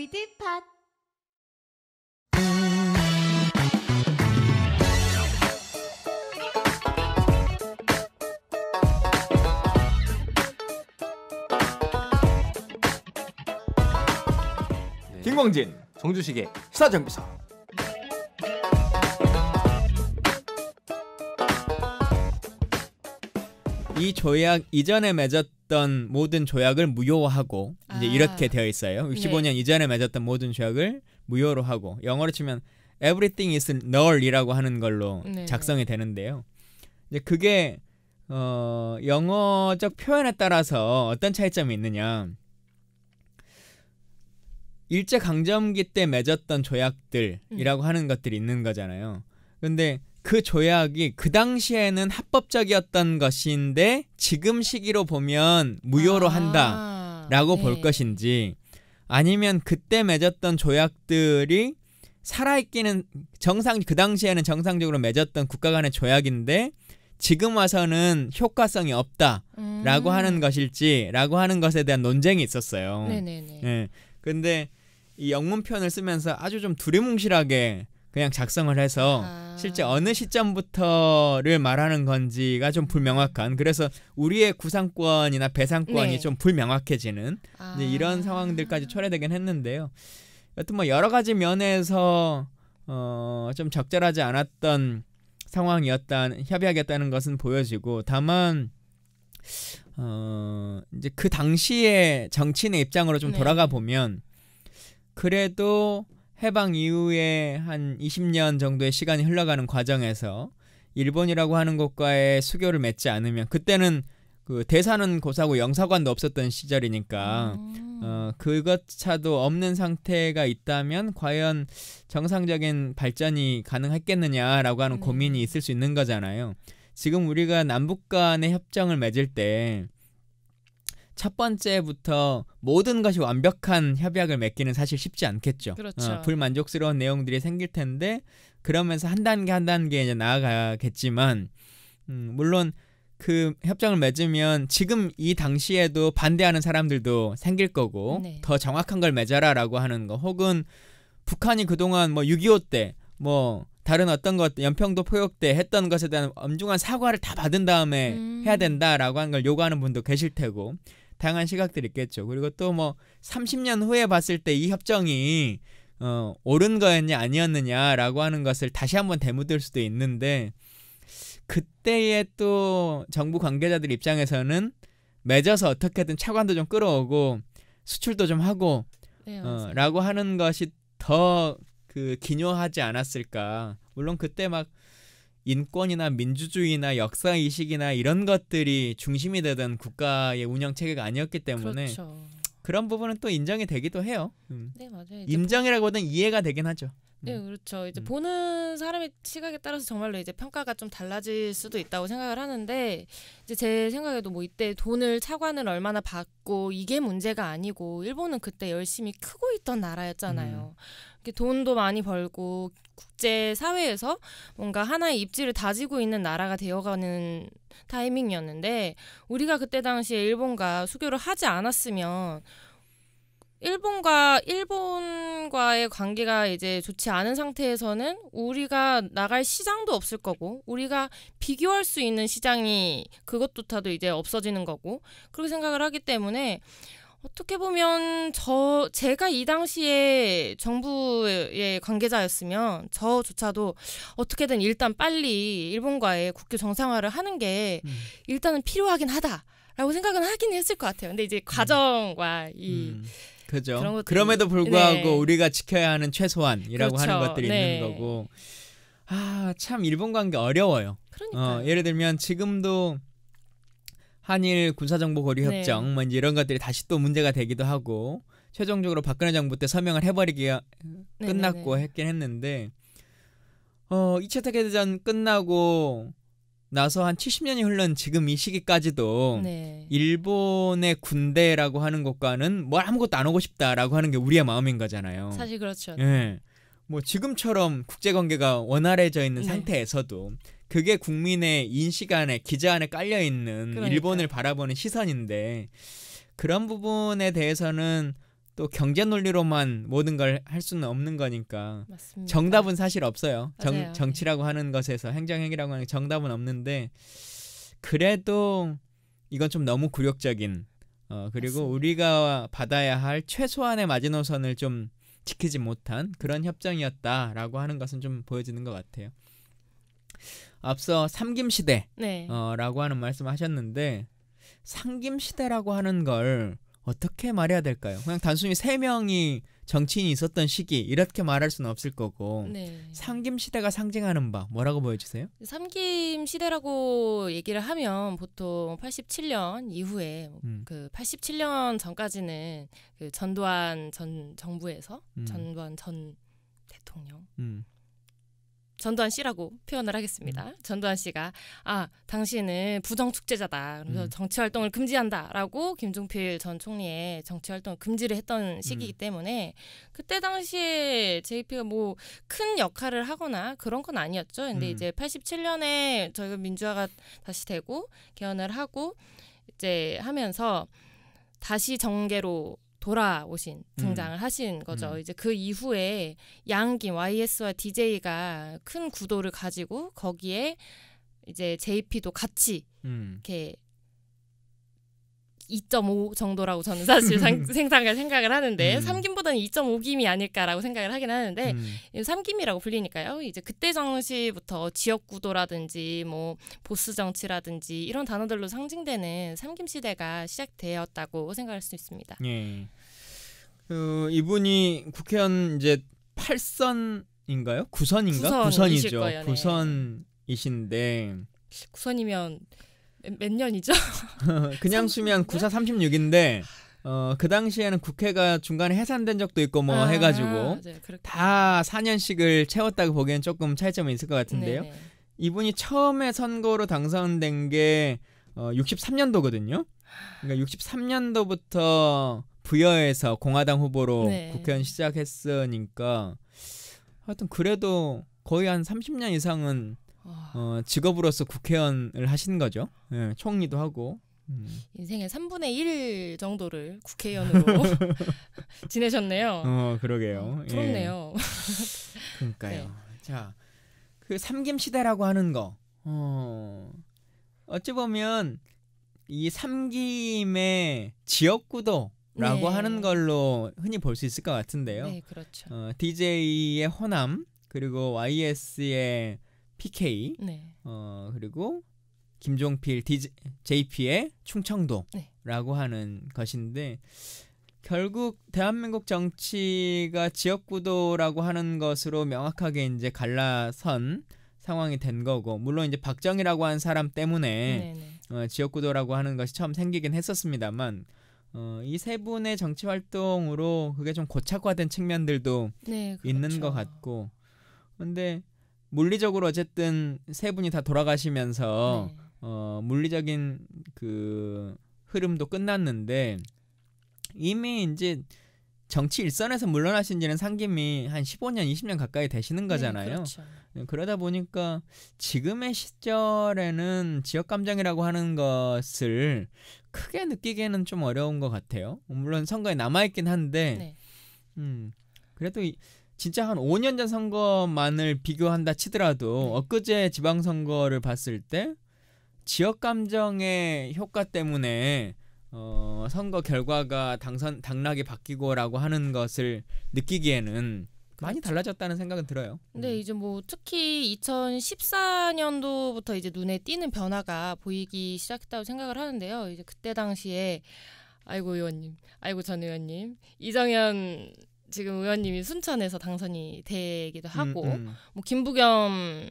We d 네. 김광진 정주식의 시사정비사 이 조약 이전에 맺었던 모든 조약을 무효화하고 이제 아. 이렇게 되어 있어요. 65년 이전에 맺었던 모든 조약을 무효로 하고 영어로 치면 everything is null이라고 하는 걸로 네. 작성이 되는데요. 이제 그게 어, 영어적 표현에 따라서 어떤 차이점이 있느냐? 일제 강점기 때 맺었던 조약들이라고 음. 하는 것들이 있는 거잖아요. 근데 그 조약이 그 당시에는 합법적이었던 것인데 지금 시기로 보면 무효로 아. 한다. 라고 네. 볼 것인지 아니면 그때 맺었던 조약들이 살아있기는 정상 그 당시에는 정상적으로 맺었던 국가 간의 조약인데 지금 와서는 효과성이 없다라고 음. 하는 것일지라고 하는 것에 대한 논쟁이 있었어요. 네네네. 예. 근데 이 영문편을 쓰면서 아주 좀 두리뭉실하게 그냥 작성을 해서 아. 실제 어느 시점부터를 말하는 건지가 좀 불명확한 그래서 우리의 구상권이나 배상권이 네. 좀 불명확해지는 아. 이런 상황들까지 초래되긴 했는데요. 여튼 뭐 여러 가지 면에서 어, 좀 적절하지 않았던 상황이었다 협약이었다는 것은 보여지고 다만 어, 이제 그당시에 정치인의 입장으로 좀 네. 돌아가 보면 그래도 해방 이후에 한 20년 정도의 시간이 흘러가는 과정에서 일본이라고 하는 곳과의 수교를 맺지 않으면 그때는 그 대사는 고사고 영사관도 없었던 시절이니까 음. 어, 그것차도 없는 상태가 있다면 과연 정상적인 발전이 가능했겠느냐라고 하는 음. 고민이 있을 수 있는 거잖아요. 지금 우리가 남북 간의 협정을 맺을 때첫 번째부터 모든 것이 완벽한 협약을 맺기는 사실 쉽지 않겠죠. 그렇죠. 어, 불만족스러운 내용들이 생길 텐데 그러면서 한 단계 한 단계 이제 나아가겠지만 음, 물론 그 협정을 맺으면 지금 이 당시에도 반대하는 사람들도 생길 거고 네. 더 정확한 걸 맺어라라고 하는 거 혹은 북한이 그동안 뭐 6.25 때뭐 뭐 다른 어떤 것 연평도 포역 때 했던 것에 대한 엄중한 사과를 다 받은 다음에 음. 해야 된다라고 하는 걸 요구하는 분도 계실 테고 다양한 시각들이 있겠죠. 그리고 또 뭐 30년 후에 봤을 때 이 협정이 어, 옳은 거였냐 아니었느냐라고 하는 것을 다시 한번 대묻을 수도 있는데 그때의 또 정부 관계자들 입장에서는 맺어서 어떻게든 차관도 좀 끌어오고 수출도 좀 하고 네, 어, 라고 하는 것이 더그 기묘하지 않았을까 물론 그때 막 인권이나 민주주의나 역사 이식이나 이런 것들이 중심이 되던 국가의 운영 체계가 아니었기 때문에 그렇죠. 그런 부분은 또 인정이 되기도 해요. 음. 네 맞아요. 인정이라고는 이해가 되긴 하죠. 예, 네, 음. 그렇죠. 이제 음. 보는 사람의 시각에 따라서 정말로 이제 평가가 좀 달라질 수도 있다고 생각을 하는데 이제 제 생각에도 뭐 이때 돈을 차관을 얼마나 받고 이게 문제가 아니고 일본은 그때 열심히 크고 있던 나라였잖아요. 음. 돈도 많이 벌고 국제 사회에서 뭔가 하나의 입지를 다지고 있는 나라가 되어가는 타이밍이었는데 우리가 그때 당시에 일본과 수교를 하지 않았으면 일본과 일본과의 관계가 이제 좋지 않은 상태에서는 우리가 나갈 시장도 없을 거고 우리가 비교할 수 있는 시장이 그것조차도 이제 없어지는 거고 그렇게 생각을 하기 때문에 어떻게 보면 저 제가 이 당시에 정부의 관계자였으면 저조차도 어떻게든 일단 빨리 일본과의 국교 정상화를 하는 게 음. 일단은 필요하긴 하다라고 생각은 하긴 했을 것 같아요. 근데 이제 음. 과정과 이 음. 그죠. 그 것들이, 그럼에도 불구하고 네. 우리가 지켜야 하는 최소한이라고 그렇죠. 하는 것들이 네. 있는 거고. 아, 참 일본 관계 어려워요. 그러니까. 어, 예를 들면 지금도 한일 군사정보거리협정 네. 뭐 이제 이런 것들이 다시 또 문제가 되기도 하고 최종적으로 박근혜 정부 때 서명을 해버리기가 네, 네, 끝났고 네. 했긴 했는데 어, 2차 세계대전 끝나고 나서 한 70년이 흘른 지금 이 시기까지도 네. 일본의 군대라고 하는 것과는 뭐 아무것도 안 하고 싶다라고 하는 게 우리의 마음인 거잖아요. 사실 그렇죠. 예. 뭐 지금처럼 국제 관계가 원활해져 있는 네. 상태에서도 그게 국민의 인식 안에 기자 안에 깔려 있는 그러니까. 일본을 바라보는 시선인데 그런 부분에 대해서는 또 경제 논리로만 모든 걸 할 수는 없는 거니까 맞습니다. 정답은 사실 없어요. 정, 정치라고 하는 것에서 행정행위라고 하는 게 정답은 없는데 그래도 이건 좀 너무 굴욕적인 어 그리고 맞습니다. 우리가 받아야 할 최소한의 마지노선을 좀 지키지 못한 그런 협정이었다라고 하는 것은 좀 보여지는 것 같아요. 앞서 삼김 시대라고 네. 어, 하는 말씀하셨는데 삼김 시대라고 하는 걸 어떻게 말해야 될까요? 그냥 단순히 세 명이 정치인이 있었던 시기 이렇게 말할 수는 없을 거고 네. 삼김 시대가 상징하는 바 뭐라고 보여주세요? 삼김 시대라고 얘기를 하면 보통 87년 이후에 뭐 음. 그 87년 전까지는 그 전두환 전 정부에서 음. 전두환 전 대통령 음. 전두환 씨라고 표현을 하겠습니다. 음. 전두환 씨가 아 당신은 부정 축제자다. 그래서 음. 정치 활동을 금지한다라고 김종필 전 총리의 정치 활동 금지를 했던 시기이기 음. 때문에 그때 당시에 JP가 뭐 큰 역할을 하거나 그런 건 아니었죠. 근데 음. 이제 87년에 저희가 민주화가 다시 되고 개헌을 하고 이제 하면서 다시 정계로 돌아오신 음. 등장을 음. 하신 거죠. 음. 이제 그 이후에 양긴 YS와 DJ가 큰 구도를 가지고 거기에 이제 JP도 같이 음. 이렇게 2.5 정도라고 저는 사실 생각을 생각을 하는데 음. 3김보다는 2.5김이 아닐까라고 생각을 하긴 하는데 음. 3김이라고 불리니까요. 이제 그때 정시부터 지역 구도라든지 뭐 보스 정치라든지 이런 단어들로 상징되는 3김 시대가 시작되었다고 생각할 수 있습니다. 예. 어, 이분이 국회의원 이제 8선인가요? 9선인가? 9선 이죠 거예요, 네. 9선이신데 9선이면 몇, 몇 년이죠? 그냥 3 수면 9사 36인데 어, 그 당시에는 국회가 중간에 해산된 적도 있고 뭐 아, 해가지고 네, 다 4년씩을 채웠다고 보기엔 조금 차이점이 있을 것 같은데요. 네네. 네. 이분이 처음에 선거로 당선된 게 어, 63년도거든요. 그러니까 63년도부터 부여에서 공화당 후보로 네. 국회의원 시작했으니까 하여튼 그래도 거의 한 30년 이상은 어, 직업으로서 국회의원을 하신 거죠. 네, 총리도 하고. 음. 인생의 3분의 1 정도를 국회의원으로 지내셨네요. 어, 그러게요. 부네요 아, 예. 그러니까요. 네. 자, 그 삼김 시대라고 하는 거. 어, 어찌 보면 이 삼김의 지역구도 라고 네. 하는 걸로 흔히 볼 수 있을 것 같은데요. 네, 그렇죠. 어, DJ의 호남 그리고 YS의 PK 네. 어, 그리고 김종필 DJ, JP의 충청도라고 네. 하는 것인데 결국 대한민국 정치가 지역구도라고 하는 것으로 명확하게 이제 갈라선 상황이 된 거고 물론 이제 박정희라고 한 사람 때문에 어, 지역구도라고 하는 것이 처음 생기긴 했었습니다만 어, 이 세 분의 정치 활동으로 그게 좀 고착화된 측면들도 네, 그렇죠. 있는 것 같고 근데 물리적으로 어쨌든 세 분이 다 돌아가시면서 네. 어, 물리적인 그 흐름도 끝났는데 이미 이제 정치 일선에서 물러나신 지는 상김이 한 15년, 20년 가까이 되시는 음, 거잖아요. 그렇죠. 네, 그렇죠. 그러다 보니까 지금의 시절에는 지역 감정이라고 하는 것을 크게 느끼기에는 좀 어려운 것 같아요. 물론 선거에 남아 있긴 한데, 네. 음 그래도 이, 진짜 한 5년 전 선거만을 비교한다 치더라도 네. 엊그제 지방선거를 봤을 때 지역 감정의 효과 때문에 어, 선거 결과가 당선 당락이 바뀌고라고 하는 것을 느끼기에는 많이 그렇죠. 달라졌다는 생각은 들어요. 근데 음. 이제 뭐 특히 2014년도부터 이제 눈에 띄는 변화가 보이기 시작했다고 생각을 하는데요. 이제 그때 당시에 아이고 의원님, 아이고 전 의원님, 이정현 지금 의원님이 순천에서 당선이 되기도 하고 음, 음. 뭐 김부겸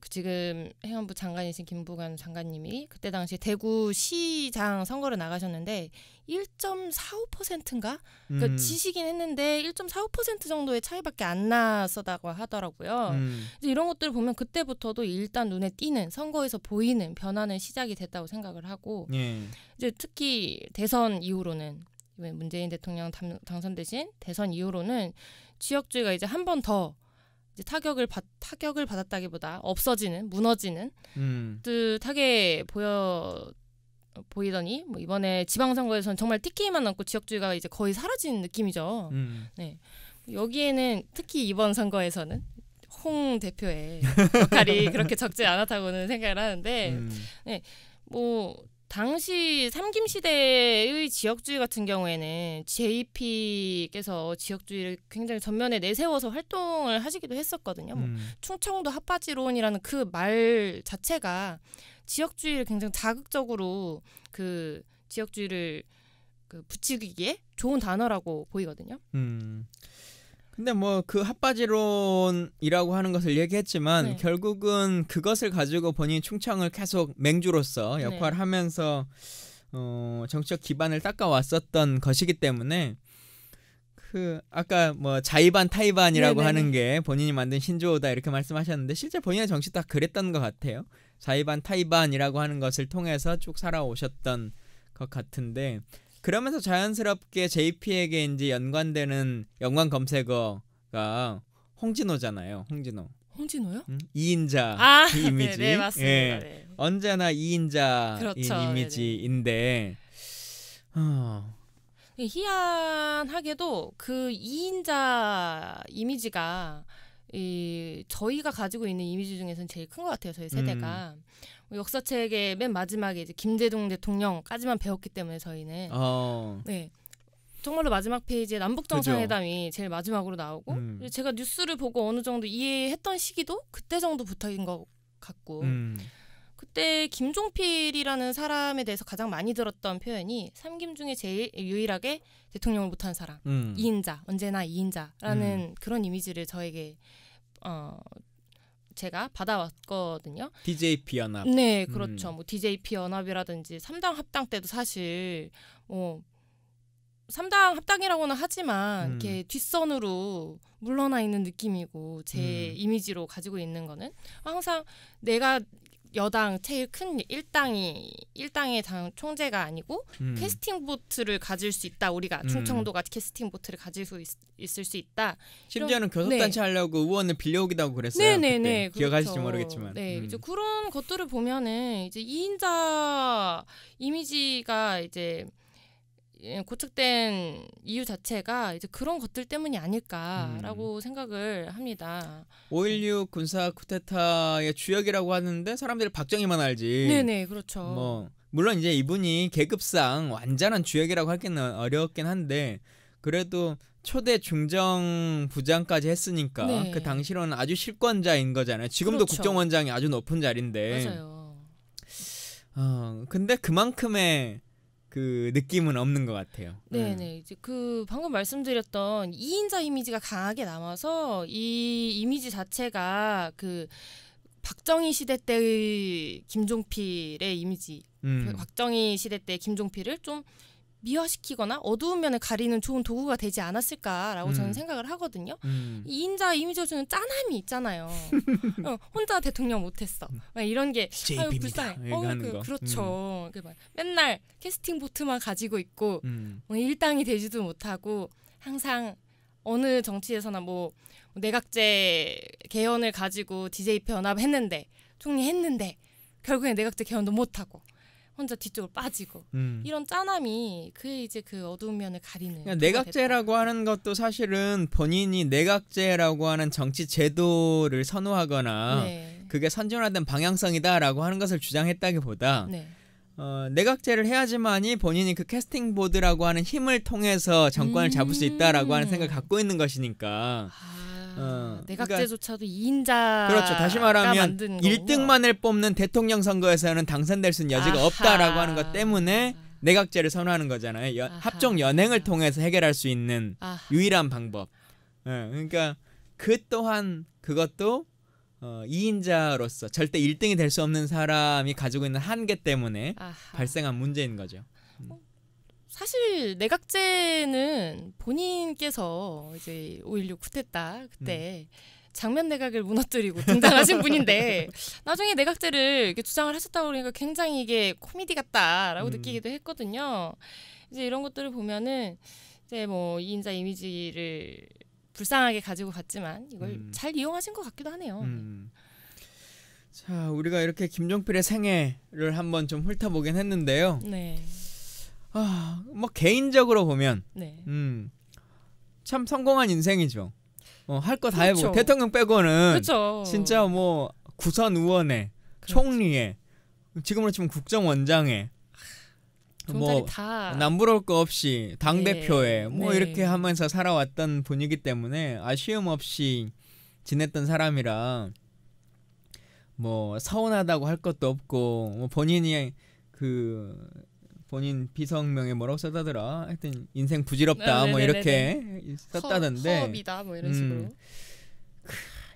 그 지금 행안부 장관이신 김부관 장관님이 그때 당시 대구시장 선거를 나가셨는데 1.45%인가 그러니까 음. 그러니까 지시긴 했는데 1.45% 정도의 차이밖에 안 났었다고 하더라고요. 음. 이제 이런 것들을 보면 그때부터도 일단 눈에 띄는 선거에서 보이는 변화는 시작이 됐다고 생각을 하고 예. 이제 특히 대선 이후로는 문재인 대통령 당선되신 대선 이후로는 지역주의가 이제 한 번더 이제 타격을 받 타격을 받았다기보다 없어지는 무너지는 음. 듯하게 보여 보이더니 뭐 이번에 지방선거에서는 정말 티끼만 남고 지역주의가 이제 거의 사라진 느낌이죠. 음. 네. 여기에는 특히 이번 선거에서는 홍 대표의 역할이 그렇게 적지 않았다고는 생각을 하는데 음. 네. 뭐 당시 삼김시대의 지역주의 같은 경우에는 JP께서 지역주의를 굉장히 전면에 내세워서 활동을 하시기도 했었거든요. 뭐 음. 뭐 충청도 핫바지론이라는 그 말 자체가 지역주의를 굉장히 자극적으로 그 지역주의를 그 붙이기에 좋은 단어라고 보이거든요. 음. 근데 뭐 그 핫바지론이라고 하는 것을 얘기했지만 네. 결국은 그것을 가지고 본인 충청을 계속 맹주로서 네. 역할하면서 을 어, 정치적 기반을 닦아왔었던 것이기 때문에 그 아까 뭐 자이반 타이반이라고 네네 하는 게 본인이 만든 신조어다 이렇게 말씀하셨는데 실제 본인의 정치 딱 그랬던 것 같아요. 자이반 타이반이라고 하는 것을 통해서 쭉 살아오셨던 것 같은데 그러면서 자연스럽게 JP에게 이제 연관되는 연관 검색어가 홍진호잖아요. 홍진호. 홍진호요? 응? 음? 이인자 아, 이미지. 네, 네 예. 맞습니다. 예. 네. 언제나 이인자 그렇죠, 이미지인데 아. 희한하게도 그 이인자 이미지가 이 저희가 가지고 있는 이미지 중에서는 제일 큰 것 같아요. 저희 세대가. 음. 뭐 역사책의 맨 마지막에 이제 김대중 대통령까지만 배웠기 때문에 저희는 어. 네 정말로 마지막 페이지에 남북 정상회담이 그죠. 제일 마지막으로 나오고 음. 제가 뉴스를 보고 어느 정도 이해했던 시기도 그때 정도 부탁인 것 같고 음. 그때 김종필이라는 사람에 대해서 가장 많이 들었던 표현이 삼김 중에 제일 유일하게 대통령을 못한 사람 음. 이인자 언제나 이인자라는 음. 그런 이미지를 저에게 어, 제가 받아왔거든요. DJP 연합. 네, 음. 그렇죠. 음. 뭐 DJP 연합이라든지 삼당 합당 때도 사실 뭐 삼당 합당이라고는 하지만 음. 이렇게 뒷선으로 물러나 있는 느낌이고 제 음. 이미지로 가지고 있는 거는 항상 내가 여당 제일 큰 일당이 일당의 당 총재가 아니고 음. 캐스팅 보트를 가질 수 있다. 우리가 음. 충청도가 캐스팅 보트를 가질 수 있, 을수 있다. 심지어는 네. 교섭단체 네. 하려고 의원을 빌려오기도 하고 그랬어요. 네네네. 네, 네. 기억하실지 그렇죠. 모르겠지만. 네, 음. 이제 그런 것들을 보면은 이제 이인자 이미지가 이제 예, 고착된 이유 자체가 이제 그런 것들 때문이 아닐까라고 음. 생각을 합니다. 5.16 군사 쿠데타의 주역이라고 하는데 사람들이 박정희만 알지. 네네 그렇죠. 뭐 물론 이제 이분이 계급상 완전한 주역이라고 하기는 어렵긴 한데 그래도 초대 중정 부장까지 했으니까 네. 그 당시로는 아주 실권자인 거잖아요. 지금도 그렇죠. 국정원장이 아주 높은 자리인데. 맞아요. 어, 근데 그만큼의 그 느낌은 없는 것 같아요. 네네 음. 이제 그 방금 말씀드렸던 2인자 이미지가 강하게 남아서 이 이미지 자체가 그 박정희 시대 때의 김종필의 이미지, 음. 그 박정희 시대 때 김종필을 좀 미화시키거나 어두운 면을 가리는 좋은 도구가 되지 않았을까라고 음. 저는 생각을 하거든요. 음. 이인자 이미지 주는 짠함이 있잖아요. 어, 혼자 대통령 못했어. 음. 이런 게 JP입니다. 아유 불쌍해. 어, 그, 그렇죠. 음. 그 맨날 캐스팅 보트만 가지고 있고 음. 뭐 일당이 되지도 못하고 항상 어느 정치에서나 뭐 내각제 개헌을 가지고 DJ 변합했는데 총리 했는데 결국엔 내각제 개헌도 못하고 혼자 뒤쪽으로 빠지고 음. 이런 짠함이 그의 이제 그 어두운 면을 가리는 그 내각제라고 하는 것도 사실은 본인이 내각제라고 하는 정치 제도를 선호하거나 네. 그게 선진화된 방향성이다라고 하는 것을 주장했다기보다 네. 어, 내각제를 해야지만이 본인이 그 캐스팅 보드라고 하는 힘을 통해서 정권을 음~ 잡을 수 있다라고 하는 음. 생각을 갖고 있는 것이니까 아~ 어. 내각제조차도 그2인자 그러니까 그렇죠. 다시 말하면 1등만을 뽑는 대통령 선거에서는 당선될 수 있는 여지가 아하. 없다라고 하는 것 때문에 내각제를 선호하는 거잖아요. 여, 합종 연행을 통해서 해결할 수 있는 아하. 유일한 방법. 예, 그러니까 그 또한 그것도 어, 2인자로서 절대 1등이 될 수 없는 사람이 가지고 있는 한계 때문에 발생한 문제인 거죠. 음. 어, 사실 내각제는 본인께서 이제 5.16 쿠데타 그때 음. 장면 내각을 무너뜨리고 등장하신 분인데 나중에 내각제를 이렇게 주장을 하셨다고 그러니까 굉장히 이게 코미디 같다라고 음. 느끼기도 했거든요. 이제 이런 것들을 보면은 이제 뭐 이인자 이미지를 불쌍하게 가지고 갔지만 이걸 음. 잘 이용하신 것 같기도 하네요. 음. 네. 자, 우리가 이렇게 김종필의 생애를 한번 좀 훑어보긴 했는데요. 네. 아, 뭐 개인적으로 보면 네. 음, 참 성공한 인생이죠. 어, 할거 다 해보고 그렇죠. 대통령 빼고는 그쵸. 그렇죠. 진짜 뭐 구선 의원에 그렇죠. 총리에 지금으로 치면 국정원장에 아, 뭐 남부러울 거 없이 당 대표에 네. 뭐 네. 이렇게 하면서 살아왔던 분이기 때문에 아쉬움 없이 지냈던 사람이라 뭐 서운하다고 할 것도 없고 뭐 본인이 그 본인 비성명에 뭐라고 써다더라 하여튼 인생 부질없다 아, 뭐 네, 이렇게 썼다던데 허, 업이다 뭐 이런 음. 식으로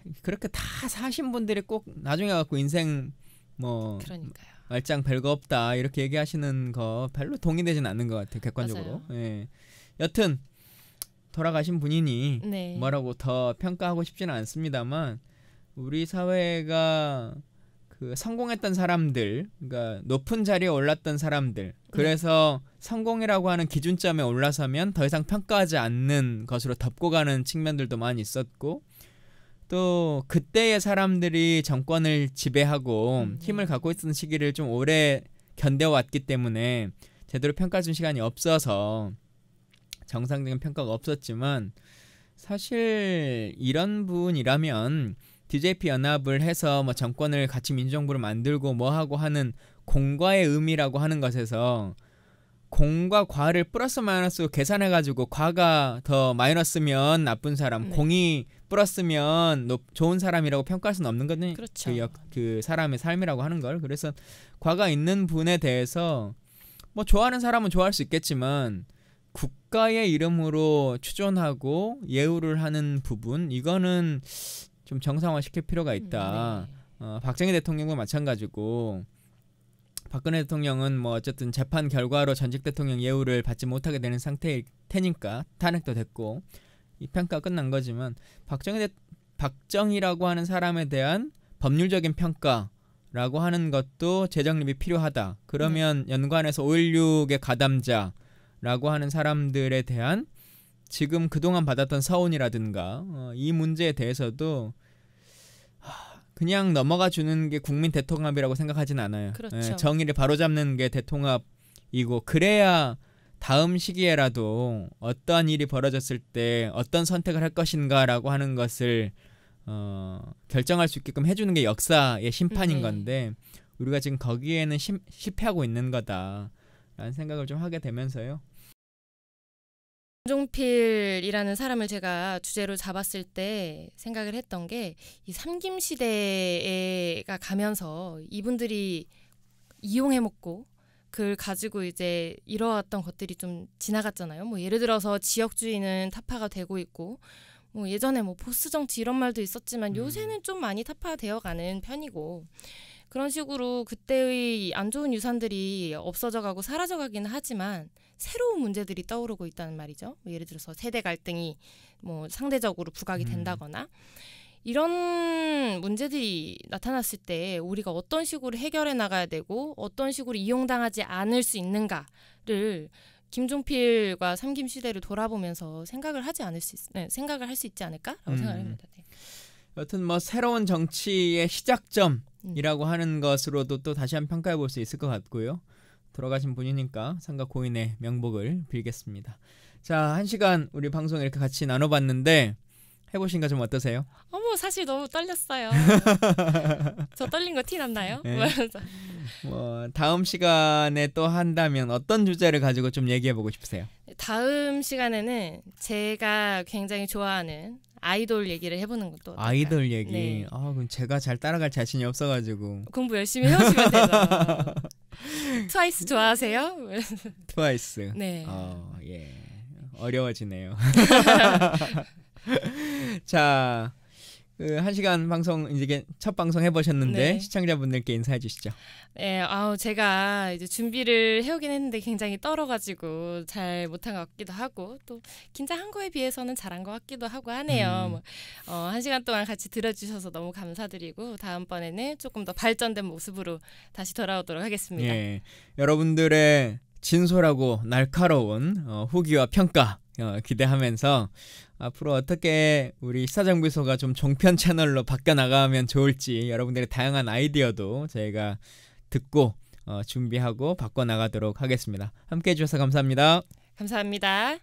음, 그렇게 다 사신 분들이 꼭 나중에 갖고 인생 뭐 그러니까요. 말짱 별거 없다 이렇게 얘기하시는 거 별로 동의되진 않는 것 같아요 객관적으로 맞아요. 예 여튼 돌아가신 분이니 네. 뭐라고 더 평가하고 싶지는 않습니다만 우리 사회가 그 성공했던 사람들, 그러니까 높은 자리에 올랐던 사람들. 네. 그래서 네. 성공이라고 하는 기준점에 올라서면 더 이상 평가하지 않는 것으로 덮고 가는 측면들도 많이 있었고 또 그때의 사람들이 정권을 지배하고 음. 힘을 갖고 있던 었 시기를 좀 오래 견뎌왔기 때문에 제대로 평가 준 시간이 없어서 정상적인 평가가 없었지만 사실 이런 분이라면 DJP 연합을 해서 뭐 정권을 같이 민정부를 만들고 뭐 하고 하는 공과의 의미라고 하는 것에서 공과 과를 플러스 마이너스 계산해 가지고 과가 더 마이너스면 나쁜 사람, 네. 공이 플러스면 높, 좋은 사람이라고 평가할 수는 없는 거든 그렇죠. 그, 역, 그 사람의 삶이라고 하는 걸. 그래서 과가 있는 분에 대해서 뭐 좋아하는 사람은 좋아할 수 있겠지만 국가의 이름으로 추존하고 예우를 하는 부분 이거는 좀 정상화시킬 필요가 있다. 음, 네. 어, 박정희 대통령도 마찬가지고 박근혜 대통령은 뭐 어쨌든 재판 결과로 전직 대통령 예우를 받지 못하게 되는 상태일 테니까 탄핵도 됐고 이 평가 끝난 거지만 박정희 대, 박정희라고 하는 사람에 대한 법률적인 평가라고 하는 것도 재정립이 필요하다. 그러면 네. 연관해서 5.16의 가담자라고 하는 사람들에 대한 지금 그동안 받았던 서운이라든가 어, 이 문제에 대해서도 그냥 넘어가 주는 게 국민 대통합이라고 생각하진 않아요. 예, 그렇죠. 예, 정의를 바로잡는 게 대통합이고 그래야 다음 시기에라도 어떤 일이 벌어졌을 때 어떤 선택을 할 것인가라고 하는 것을 어, 결정할 수 있게끔 해주는 게 역사의 심판인 음, 네. 건데 우리가 지금 거기에는 심, 실패하고 있는 거다라는 생각을 좀 하게 되면서요. 홍종필이라는 사람을 제가 주제로 잡았을 때 생각을 했던 게 이 삼김 시대가 가면서 이분들이 이용해 먹고 그걸 가지고 이제 이뤄왔던 것들이 좀 지나갔잖아요. 뭐 예를 들어서 지역주의는 타파가 되고 있고 뭐 예전에 뭐 보스 정치 이런 말도 있었지만 음. 요새는 좀 많이 타파되어 가는 편이고 그런 식으로 그때의 안 좋은 유산들이 없어져가고 사라져가긴 하지만 새로운 문제들이 떠오르고 있다는 말이죠. 뭐 예를 들어서 세대 갈등이 뭐 상대적으로 부각이 음. 된다거나 음. 이런 문제들이 나타났을 때 우리가 어떤 식으로 해결해 나가야 되고 어떤 식으로 이용당하지 않을 수 있는가를 김종필과 삼김 시대를 돌아보면서 생각을 하지 않을 수 있, 네, 생각을 할 수 있지 않을까라고 음. 생각합니다. 네. 여튼 뭐 새로운 정치의 시작점 음. 이라고 하는 것으로도 또 다시 한번 평가해 볼 수 있을 것 같고요. 돌아가신 분이니까 상가 고인의 명복을 빌겠습니다. 자, 한 시간 우리 방송 이렇게 같이 나눠봤는데 해보신가 좀 어떠세요? 어머 사실 너무 떨렸어요. 저 떨린 거 티 났나요? 네. 뭐, 뭐 다음 시간에 또 한다면 어떤 주제를 가지고 좀 얘기해보고 싶으세요? 다음 시간에는 제가 굉장히 좋아하는 아이돌 얘기를 해보는 것도 어떨까요? 아이돌 얘기. 네. 아 그럼 제가 잘 따라갈 자신이 없어가지고 공부 열심히 해오시면 돼요. 트와이스 좋아하세요? 트와이스. 네. 어, 예. 어려워지네요. 자 그한 시간 방송 이제 첫 방송 해보셨는데 네. 시청자분들께 인사해 주시죠. 네, 아우 제가 이제 준비를 해오긴 했는데 굉장히 떨어가지고 잘 못한 것 같기도 하고 또 긴장한 거에 비해서는 잘한 것 같기도 하고 하네요. 음. 뭐, 어, 한 시간 동안 같이 들어주셔서 너무 감사드리고 다음번에는 조금 더 발전된 모습으로 다시 돌아오도록 하겠습니다. 예, 여러분들의 진솔하고 날카로운 어, 후기와 평가 어, 기대하면서 앞으로 어떻게 우리 시사정비소가 좀 종편 채널로 바뀌어 나가면 좋을지 여러분들의 다양한 아이디어도 저희가 듣고 어, 준비하고 바꿔 나가도록 하겠습니다. 함께 해주셔서 감사합니다. 감사합니다.